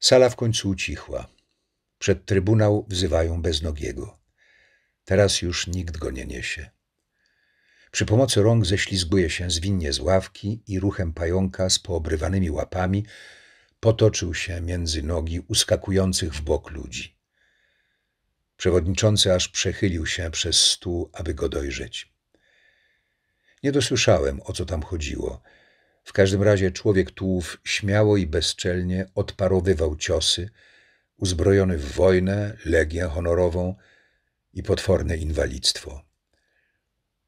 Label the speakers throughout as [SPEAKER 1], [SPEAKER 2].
[SPEAKER 1] Sala w końcu ucichła. Przed trybunał wzywają beznogiego. Teraz już nikt go nie niesie. Przy pomocy rąk ześlizguje się zwinnie z ławki i ruchem pająka z poobrywanymi łapami potoczył się między nogi uskakujących w bok ludzi. Przewodniczący aż przechylił się przez stół, aby go dojrzeć. Nie dosłyszałem, o co tam chodziło. W każdym razie człowiek tułów śmiało i bezczelnie odparowywał ciosy, uzbrojony w wojnę, legię honorową i potworne inwalidztwo.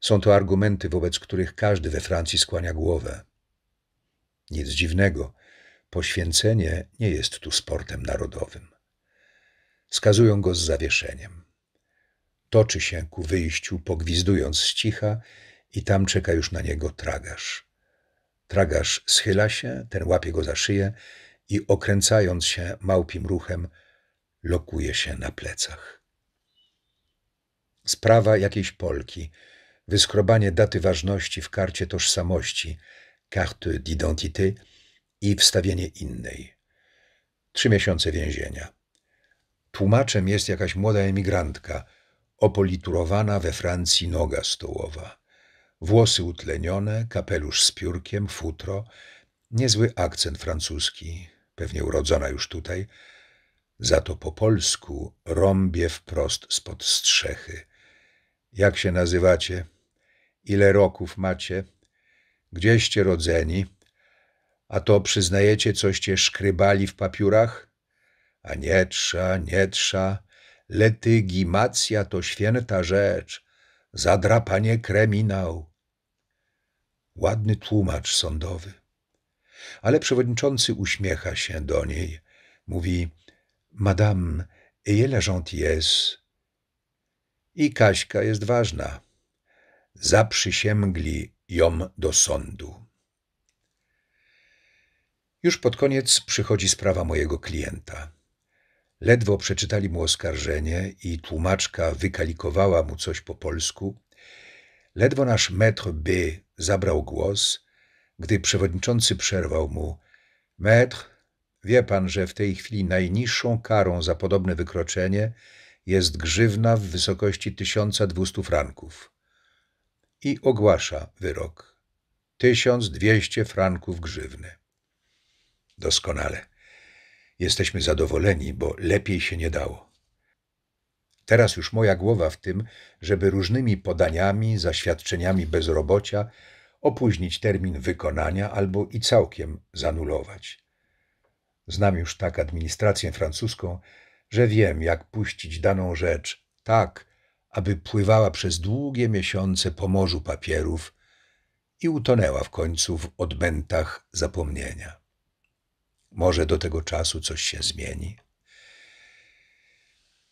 [SPEAKER 1] Są to argumenty, wobec których każdy we Francji skłania głowę. Nic dziwnego, poświęcenie nie jest tu sportem narodowym. Skazują go z zawieszeniem. Toczy się ku wyjściu, pogwizdując z cicha, i tam czeka już na niego tragarz. Tragarz schyla się, ten łapie go za szyję i okręcając się małpim ruchem, lokuje się na plecach. Sprawa jakiejś Polki – wyskrobanie daty ważności w karcie tożsamości, carte d'identité i wstawienie innej. Trzy miesiące więzienia. Tłumaczem jest jakaś młoda emigrantka, opoliturowana we Francji noga stołowa. Włosy utlenione, kapelusz z piórkiem, futro, niezły akcent francuski, pewnie urodzona już tutaj, za to po polsku rąbie wprost spod strzechy. Jak się nazywacie? ile roków macie, gdzieście rodzeni, a to przyznajecie, coście szkrybali w papiurach? A nietrza, nietrza, nie letygimacja to święta rzecz, zadrapanie kryminał. Ładny tłumacz sądowy. Ale przewodniczący uśmiecha się do niej. Mówi, Madame, ayez la gentillesse. I Kaśka jest ważna zaprzysięgli ją do sądu. Już pod koniec przychodzi sprawa mojego klienta. Ledwo przeczytali mu oskarżenie i tłumaczka wykalikowała mu coś po polsku. Ledwo nasz maître B zabrał głos, gdy przewodniczący przerwał mu: Maître, wie pan, że w tej chwili najniższą karą za podobne wykroczenie jest grzywna w wysokości 1200 franków i ogłasza wyrok. 1200 franków grzywny. Doskonale. Jesteśmy zadowoleni, bo lepiej się nie dało. Teraz już moja głowa w tym, żeby różnymi podaniami, zaświadczeniami bezrobocia opóźnić termin wykonania albo i całkiem zanulować. Znam już tak administrację francuską, że wiem, jak puścić daną rzecz tak, aby pływała przez długie miesiące po morzu papierów i utonęła w końcu w odmętach zapomnienia. Może do tego czasu coś się zmieni.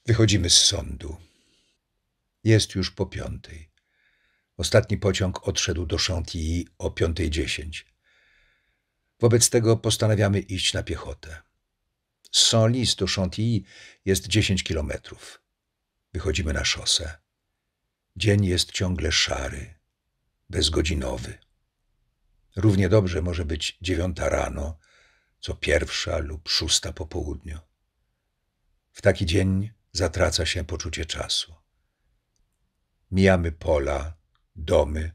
[SPEAKER 1] Wychodzimy z sądu. Jest już po piątej. Ostatni pociąg odszedł do Chantilly o piątej dziesięć. Wobec tego postanawiamy iść na piechotę. Z Saint-Lys do Chantilly jest dziesięć kilometrów. Wychodzimy na szosę. Dzień jest ciągle szary, bezgodzinowy. Równie dobrze może być dziewiąta rano, co pierwsza lub szósta po południu. W taki dzień zatraca się poczucie czasu. Mijamy pola, domy,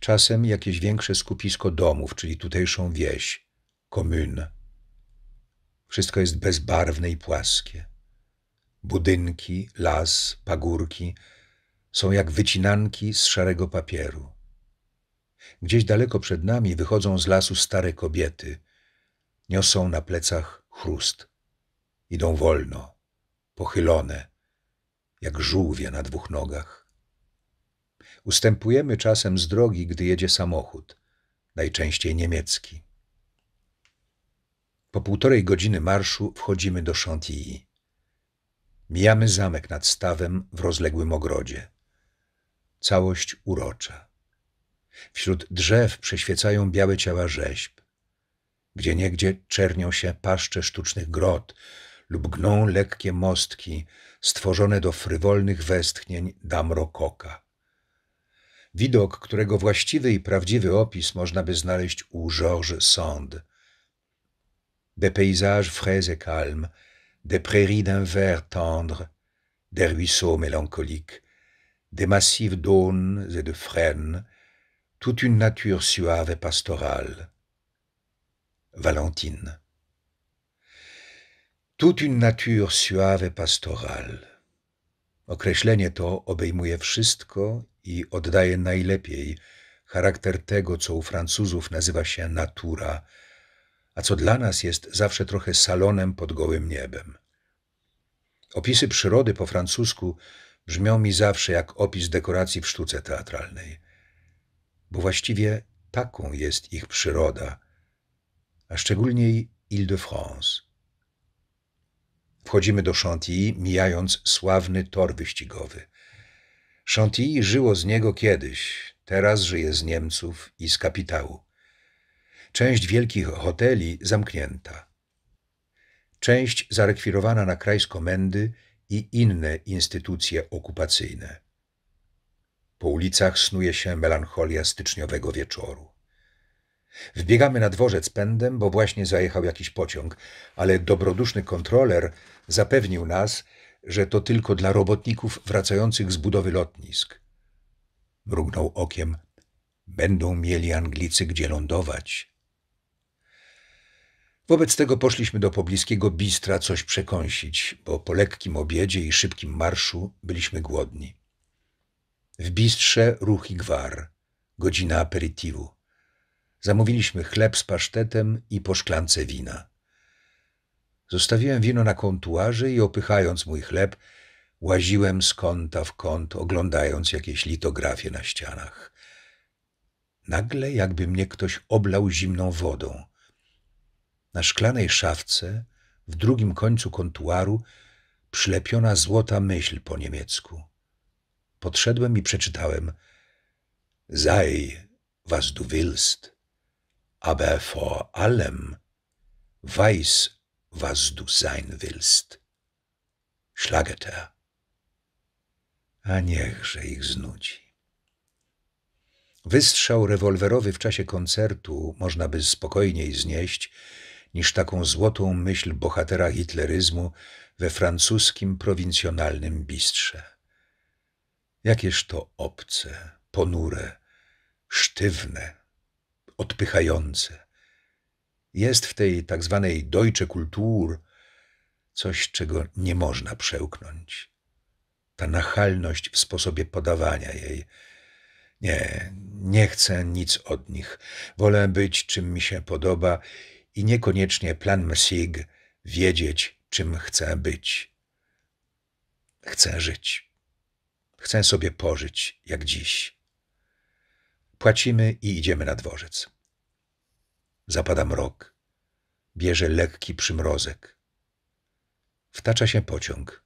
[SPEAKER 1] czasem jakieś większe skupisko domów, czyli tutejszą wieś, komun. Wszystko jest bezbarwne i płaskie. Budynki, las, pagórki są jak wycinanki z szarego papieru. Gdzieś daleko przed nami wychodzą z lasu stare kobiety. Niosą na plecach chrust. Idą wolno, pochylone, jak żółwie na dwóch nogach. Ustępujemy czasem z drogi, gdy jedzie samochód, najczęściej niemiecki. Po półtorej godziny marszu wchodzimy do Chantilly. Mijamy zamek nad stawem w rozległym ogrodzie. Całość urocza. Wśród drzew przeświecają białe ciała rzeźb. Gdzie niegdzie czernią się paszcze sztucznych grot lub gną lekkie mostki stworzone do frywolnych westchnień dam rokoka. Widok, którego właściwy i prawdziwy opis można by znaleźć u Georges Sand. Des paysages frais et calmes des prairies d'un vert tendre, des ruisseaux mélancoliques, des massifs d'aunes et de frênes, toute une nature suave et pastorale. Valentine. Toute une nature suave et pastorale. Określenie to obejmuje wszystko i oddaje najlepiej charakter tego, co u Francuzów nazywa się natura, a co dla nas jest zawsze trochę salonem pod gołym niebem. Opisy przyrody po francusku brzmią mi zawsze jak opis dekoracji w sztuce teatralnej, bo właściwie taką jest ich przyroda, a szczególnie Ile-de-France. Wchodzimy do Chantilly, mijając sławny tor wyścigowy. Chantilly żyło z niego kiedyś, teraz żyje z Niemców i z kapitału część wielkich hoteli zamknięta, część zarekwirowana na kraj z komendy i inne instytucje okupacyjne. Po ulicach snuje się melancholia styczniowego wieczoru. Wbiegamy na dworzec pędem, bo właśnie zajechał jakiś pociąg, ale dobroduszny kontroler zapewnił nas, że to tylko dla robotników wracających z budowy lotnisk. Mrugnął okiem. Będą mieli Anglicy gdzie lądować. Wobec tego poszliśmy do pobliskiego bistra coś przekąsić, bo po lekkim obiedzie i szybkim marszu byliśmy głodni. W bistrze ruch i gwar, godzina aperitivu. Zamówiliśmy chleb z pasztetem i po szklance wina. Zostawiłem wino na kontuarze i opychając mój chleb, łaziłem z kąta w kąt, oglądając jakieś litografie na ścianach. Nagle jakby mnie ktoś oblał zimną wodą – na szklanej szafce, w drugim końcu kontuaru, przylepiona złota myśl po niemiecku. Podszedłem i przeczytałem Sei, was du willst, aber vor allem weiß, was du sein willst. Schlagete. A niechże ich znudzi. Wystrzał rewolwerowy w czasie koncertu można by spokojniej znieść, niż taką złotą myśl bohatera hitleryzmu we francuskim prowincjonalnym bistrze. Jakież to obce, ponure, sztywne, odpychające. Jest w tej tak zwanej Deutsche Kultur coś, czego nie można przełknąć. Ta nachalność w sposobie podawania jej. Nie, nie chcę nic od nich. Wolę być, czym mi się podoba i niekoniecznie plan Msig wiedzieć, czym chcę być. Chcę żyć. Chcę sobie pożyć, jak dziś. Płacimy i idziemy na dworzec. Zapada mrok. Bierze lekki przymrozek. Wtacza się pociąg.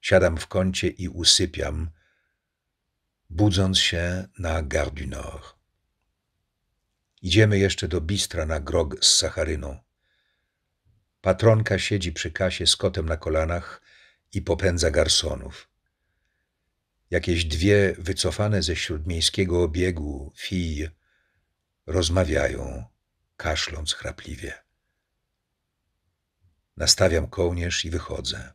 [SPEAKER 1] Siadam w kącie i usypiam, budząc się na Gare du Nord. Idziemy jeszcze do bistra na grog z sacharyną. Patronka siedzi przy kasie z kotem na kolanach i popędza garsonów. Jakieś dwie wycofane ze śródmiejskiego obiegu fij rozmawiają, kaszląc chrapliwie. Nastawiam kołnierz i wychodzę.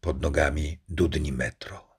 [SPEAKER 1] Pod nogami dudni metro.